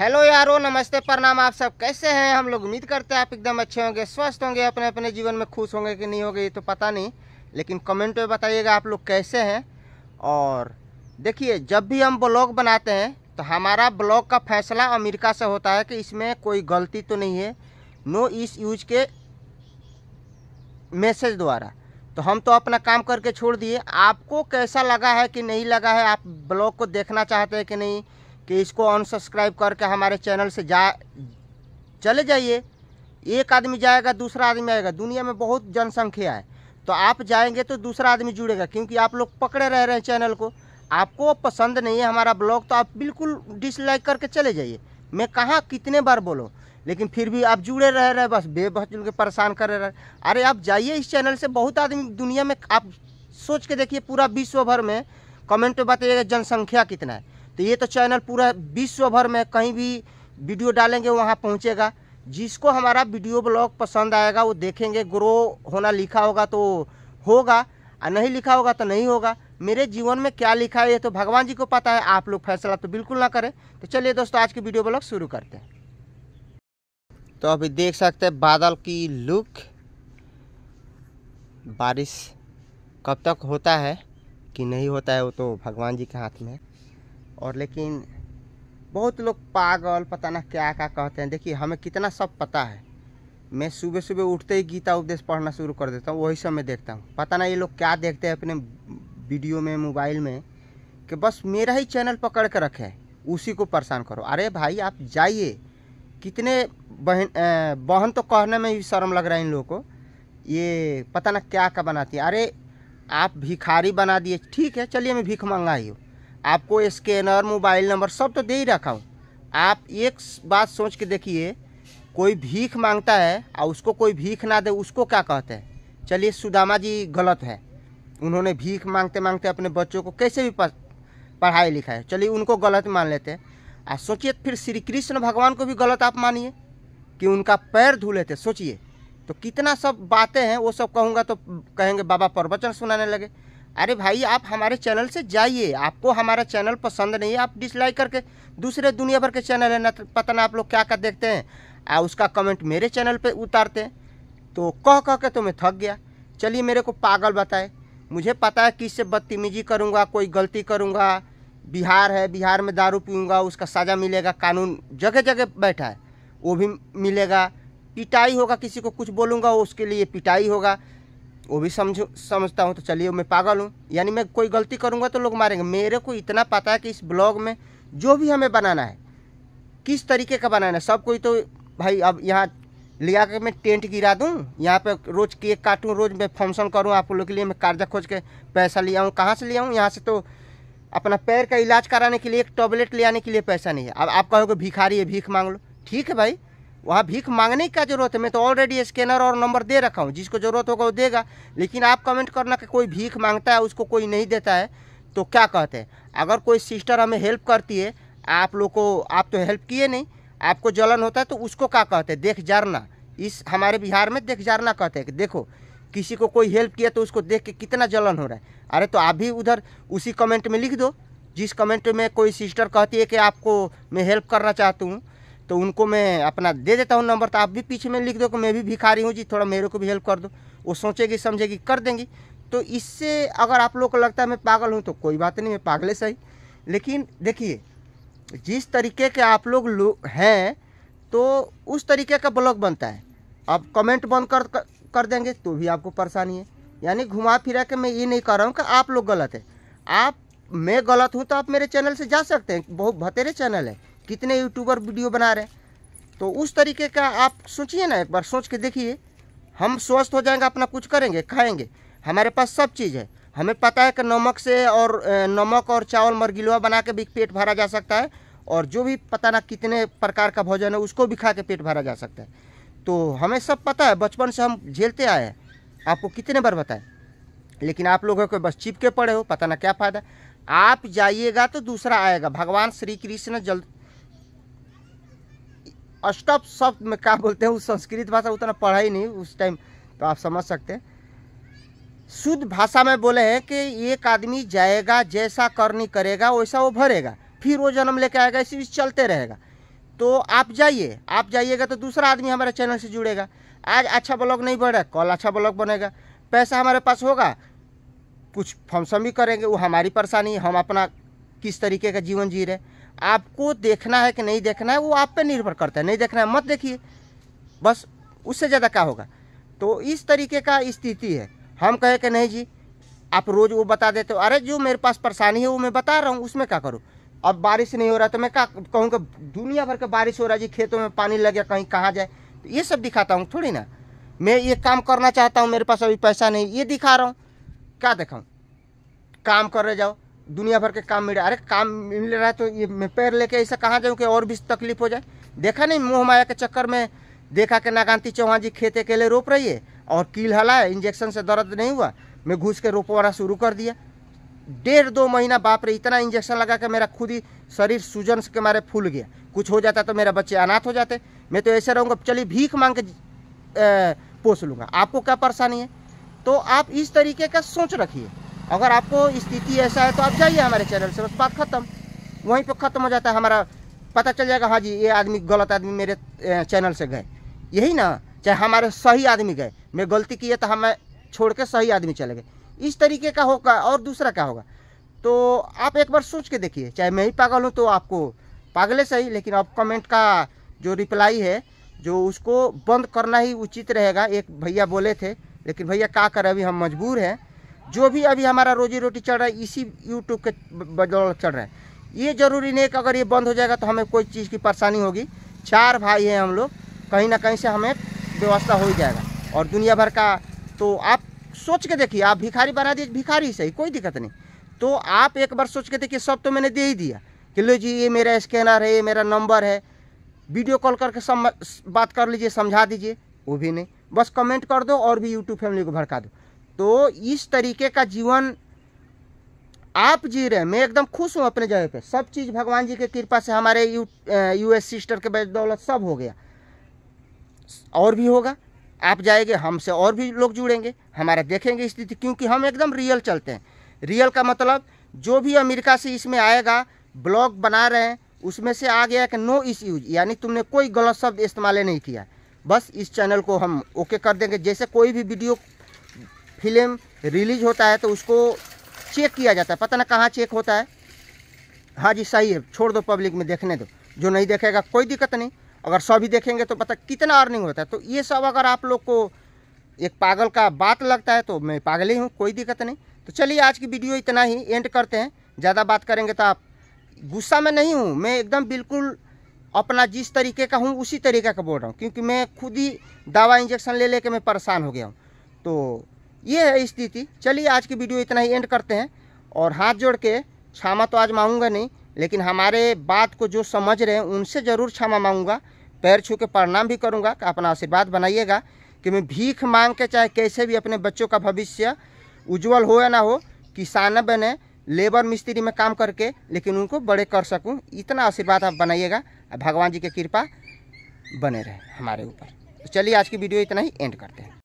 hello यारो नमस्ते प्रणाम आप सब कैसे हैं हम लोग उम्मीद करते हैं आप एकदम अच्छे होंगे स्वस्थ होंगे अपने अपने जीवन में खुश होंगे कि नहीं होंगे ये तो पता नहीं लेकिन कमेंट में बताइएगा आप लोग कैसे हैं और देखिए जब भी हम ब्लॉग बनाते हैं तो हमारा ब्लॉग का फैसला अमेरिका से होता है कि इसमें कोई गलती तो नहीं है नो इस यूज के मैसेज द्वारा तो हम तो अपना काम करके छोड़ दिए आपको कैसा लगा है कि नहीं लगा है आप ब्लॉग को देखना चाहते हैं कि नहीं कि इसको अनसब्सक्राइब करके हमारे चैनल से जा चले जाइए एक आदमी जाएगा दूसरा आदमी आएगा दुनिया में बहुत जनसंख्या है तो आप जाएंगे तो दूसरा आदमी जुड़ेगा क्योंकि आप लोग पकड़े रह रहे हैं चैनल को आपको पसंद नहीं है हमारा ब्लॉग तो आप बिल्कुल डिसलाइक करके चले जाइए मैं कहाँ कितने बार बोलो लेकिन फिर भी आप जुड़े रह रहे बस बेबहचुल के परेशान कर रहे अरे आप जाइए इस चैनल से बहुत आदमी दुनिया में आप सोच के देखिए पूरा विश्व भर में कमेंट में बताइएगा जनसंख्या कितना है तो ये तो चैनल पूरा विश्व भर में कहीं भी वीडियो डालेंगे वहाँ पहुँचेगा जिसको हमारा वीडियो ब्लॉग पसंद आएगा वो देखेंगे ग्रो होना लिखा होगा तो होगा और नहीं लिखा होगा तो नहीं होगा मेरे जीवन में क्या लिखा है ये तो भगवान जी को पता है आप लोग फैसला तो बिल्कुल ना करें तो चलिए दोस्तों आज की वीडियो ब्लॉग शुरू करते हैं तो अभी देख सकते हैं बादल की लुक बारिश कब तक होता है कि नहीं होता है वो तो भगवान जी के हाथ में और लेकिन बहुत लोग पागल पता ना क्या क्या कहते हैं देखिए हमें कितना सब पता है मैं सुबह सुबह उठते ही गीता उपदेश पढ़ना शुरू कर देता हूँ वही सब मैं देखता हूँ पता ना ये लोग क्या देखते हैं अपने वीडियो में मोबाइल में कि बस मेरा ही चैनल पकड़ कर रखे उसी को परेशान करो अरे भाई आप जाइए कितने बहन बहन तो कहने में ही शर्म लग रहा है इन लोगों को ये पता ना क्या क्या बनाती है अरे आप भिखारी बना दिए ठीक है चलिए मैं भीख मंगाई हूँ आपको स्कैनर मोबाइल नंबर सब तो दे ही रखा हूँ आप एक बात सोच के देखिए कोई भीख मांगता है और उसको कोई भीख ना दे उसको क्या कहते हैं चलिए सुदामा जी गलत है उन्होंने भीख मांगते मांगते अपने बच्चों को कैसे भी पढ़ाई लिखा है चलिए उनको गलत मान लेते हैं और सोचिए फिर श्री कृष्ण भगवान को भी गलत आप मानिए कि उनका पैर धो लेते सोचिए तो कितना सब बातें हैं वो सब कहूँगा तो कहेंगे बाबा प्रवचन सुनाने लगे अरे भाई आप हमारे चैनल से जाइए आपको हमारा चैनल पसंद नहीं है आप डिसलाइक करके दूसरे दुनिया भर के चैनल है ना पता ना आप लोग क्या क्या देखते हैं आ उसका कमेंट मेरे चैनल पे उतारते हैं तो कह कह के तो मैं थक गया चलिए मेरे को पागल बताए मुझे पता है किससे बदतमीजी करूँगा कोई गलती करूँगा बिहार है बिहार में दारू पीऊँगा उसका सज़ा मिलेगा कानून जगह जगह बैठा है वो भी मिलेगा पिटाई होगा किसी को कुछ बोलूँगा उसके लिए पिटाई होगा वो भी समझ समझता हूँ तो चलिए मैं पागल हूँ यानी मैं कोई गलती करूँगा तो लोग मारेंगे मेरे को इतना पता है कि इस ब्लॉग में जो भी हमें बनाना है किस तरीके का बनाना है सब कोई तो भाई अब यहाँ ले आकर मैं टेंट गिरा दूँ यहाँ पे रोज़ केक काटूँ रोज़ मैं फंक्शन करूँ आप लोग के लिए मैं कार्जा खोज के पैसा ले आऊँ कहाँ से ले आऊँ यहाँ से तो अपना पैर का इलाज कराने के लिए एक टॉबलेट ले आने के लिए पैसा नहीं है अब आप कहोगे भिखारी है भीख मांग लो ठीक है भाई वहाँ भीख मांगने का ज़रूरत है मैं तो ऑलरेडी स्कैनर और नंबर दे रखा हूँ जिसको ज़रूरत होगा वो देगा लेकिन आप कमेंट करना कि कोई भीख मांगता है उसको कोई नहीं देता है तो क्या कहते हैं अगर कोई सिस्टर हमें हेल्प करती है आप लोग को आप तो हेल्प किए नहीं आपको जलन होता है तो उसको क्या कहते हैं देख जारना इस हमारे बिहार में देख जारना कहते हैं कि देखो किसी को कोई हेल्प किया तो उसको देख के कितना जलन हो रहा है अरे तो आप भी उधर उसी कमेंट में लिख दो जिस कमेंट में कोई सिस्टर कहती है कि आपको मैं हेल्प करना चाहती हूँ तो उनको मैं अपना दे देता हूँ नंबर तो आप भी पीछे में लिख दो कि मैं भी भिखारी हूँ जी थोड़ा मेरे को भी हेल्प कर दो वो सोचेगी समझेगी कर देंगी तो इससे अगर आप लोग को लगता है मैं पागल हूँ तो कोई बात नहीं मैं पागले सही लेकिन देखिए जिस तरीके के आप लोग लो, हैं तो उस तरीके का ब्लॉग बनता है आप कमेंट बंद कर कर देंगे तो भी आपको परेशानी है यानी घुमा फिरा के मैं ये नहीं कर रहा हूँ कि आप लोग गलत है आप मैं गलत हूँ तो आप मेरे चैनल से जा सकते हैं बहुत भतेरे चैनल है कितने यूट्यूबर वीडियो बना रहे हैं तो उस तरीके का आप सोचिए ना एक बार सोच के देखिए हम स्वस्थ हो जाएंगे अपना कुछ करेंगे खाएंगे हमारे पास सब चीज़ है हमें पता है कि नमक से और नमक और चावल मरगिलवा बना के भी पेट भरा जा सकता है और जो भी पता ना कितने प्रकार का भोजन है उसको भी खा के पेट भरा जा सकता है तो हमें सब पता है बचपन से हम झेलते आए हैं आपको कितने बार बताएं लेकिन आप लोगों को बस चिपके पड़े हो पता ना क्या फ़ायदा आप जाइएगा तो दूसरा आएगा भगवान श्री कृष्ण जल अष्टप शब्द में क्या बोलते हैं उस संस्कृत भाषा उतना पढ़ा ही नहीं उस टाइम तो आप समझ सकते हैं शुद्ध भाषा में बोले हैं कि एक आदमी जाएगा जैसा करनी करेगा वैसा वो भरेगा फिर वो जन्म लेके आएगा इसी बीच चलते रहेगा तो आप जाइए आप जाइएगा तो दूसरा आदमी हमारे चैनल से जुड़ेगा आज अच्छा ब्लॉग नहीं बढ़ेगा कल अच्छा ब्लॉग बनेगा पैसा हमारे पास होगा कुछ फंक्शन भी करेंगे वो हमारी परेशानी हम अपना किस तरीके का जीवन जी रहे आपको देखना है कि नहीं देखना है वो आप पे निर्भर करता है नहीं देखना है मत देखिए बस उससे ज़्यादा क्या होगा तो इस तरीके का स्थिति है हम कहे कि नहीं जी आप रोज़ वो बता देते हो अरे जो मेरे पास परेशानी है वो मैं बता रहा हूँ उसमें क्या करूँ अब बारिश नहीं हो रहा तो मैं क्या कहूँ दुनिया भर का बारिश हो रहा है जी खेतों में पानी लग गया कहीं कहाँ जाए तो ये सब दिखाता हूँ थोड़ी ना मैं ये काम करना चाहता हूँ मेरे पास अभी पैसा नहीं ये दिखा रहा हूँ क्या दिखाऊँ काम कर रहे जाओ दुनिया भर के काम मिल रहा है अरे काम मिल रहा है तो ये मैं पैर लेके ऐसा कहाँ जाऊँ कि और भी तकलीफ हो जाए देखा नहीं मोह माया के चक्कर में देखा कि नागांति चौहान जी खेते लिए रोप रही है और कील हलाए इंजेक्शन से दर्द नहीं हुआ मैं घुस के रोपवाना शुरू कर दिया डेढ़ दो महीना बाप रे इतना इंजेक्शन लगा कि मेरा खुद ही शरीर सूजन के मारे फूल गया कुछ हो जाता तो मेरे बच्चे अनाथ हो जाते मैं तो ऐसे रहूँगा चलिए भीख मांग के पोस लूँगा आपको क्या परेशानी है तो आप इस तरीके का सोच रखिए अगर आपको स्थिति ऐसा है तो आप जाइए हमारे चैनल से बस बात खत्म वहीं पर ख़त्म हो जाता है हमारा पता चल जाएगा हाँ जी ये आदमी गलत आदमी मेरे चैनल से गए यही ना चाहे हमारे सही आदमी गए मैं गलती की है तो हमें छोड़ के सही आदमी चले गए इस तरीके का होगा और दूसरा क्या होगा तो आप एक बार सोच के देखिए चाहे मैं ही पागल हूँ तो आपको पागले सही लेकिन आप कमेंट का जो रिप्लाई है जो उसको बंद करना ही उचित रहेगा एक भैया बोले थे लेकिन भैया क्या करें अभी हम मजबूर हैं जो भी अभी हमारा रोजी रोटी चल रहा है इसी यूट्यूब के बदौलत चल रहा है ये ज़रूरी नहीं कि अगर ये बंद हो जाएगा तो हमें कोई चीज़ की परेशानी होगी चार भाई हैं हम लोग कहीं ना कहीं से हमें व्यवस्था हो ही जाएगा और दुनिया भर का तो आप सोच के देखिए आप भिखारी बना दिए भिखारी सही कोई दिक्कत नहीं तो आप एक बार सोच के देखिए सब तो मैंने दे ही दिया कि लो जी ये मेरा स्कैनर है ये मेरा नंबर है वीडियो कॉल करके सम बात कर लीजिए समझा दीजिए वो भी नहीं बस कमेंट कर दो और भी यूट्यूब फैमिली को भड़का दो तो इस तरीके का जीवन आप जी रहे मैं एकदम खुश हूँ अपने जगह पे सब चीज़ भगवान जी के कृपा से हमारे यू यूएस सिस्टर के बदौलत सब हो गया और भी होगा आप जाएंगे हमसे और भी लोग जुड़ेंगे हमारा देखेंगे स्थिति क्योंकि हम एकदम रियल चलते हैं रियल का मतलब जो भी अमेरिका से इसमें आएगा ब्लॉग बना रहे हैं उसमें से आ गया कि नो इस यूज यानी तुमने कोई गलत शब्द इस्तेमाल नहीं किया बस इस चैनल को हम ओके कर देंगे जैसे कोई भी वीडियो फिल्म रिलीज होता है तो उसको चेक किया जाता है पता ना कहाँ चेक होता है हाँ जी सही है छोड़ दो पब्लिक में देखने दो जो नहीं देखेगा कोई दिक्कत नहीं अगर सभी देखेंगे तो पता कितना अर्निंग होता है तो ये सब अगर आप लोग को एक पागल का बात लगता है तो मैं पागल ही हूँ कोई दिक्कत नहीं तो चलिए आज की वीडियो इतना ही एंड करते हैं ज़्यादा बात करेंगे तो आप गुस्सा में नहीं हूँ मैं एकदम बिल्कुल अपना जिस तरीके का हूँ उसी तरीके का बोल रहा हूँ क्योंकि मैं खुद ही दवा इंजेक्शन ले लेके मैं परेशान हो गया हूँ तो ये है स्थिति चलिए आज की वीडियो इतना ही एंड करते हैं और हाथ जोड़ के क्षमा तो आज मांगूंगा नहीं लेकिन हमारे बात को जो समझ रहे हैं उनसे ज़रूर क्षमा मांगूंगा पैर छू के प्रणाम भी करूँगा अपना आशीर्वाद बनाइएगा कि मैं भीख मांग के चाहे कैसे भी अपने बच्चों का भविष्य उज्जवल हो या ना हो किसान बने लेबर मिस्त्री में काम करके लेकिन उनको बड़े कर सकूं इतना आशीर्वाद आप बनाइएगा भगवान जी की कृपा बने रहे हमारे ऊपर तो चलिए आज की वीडियो इतना ही एंड करते हैं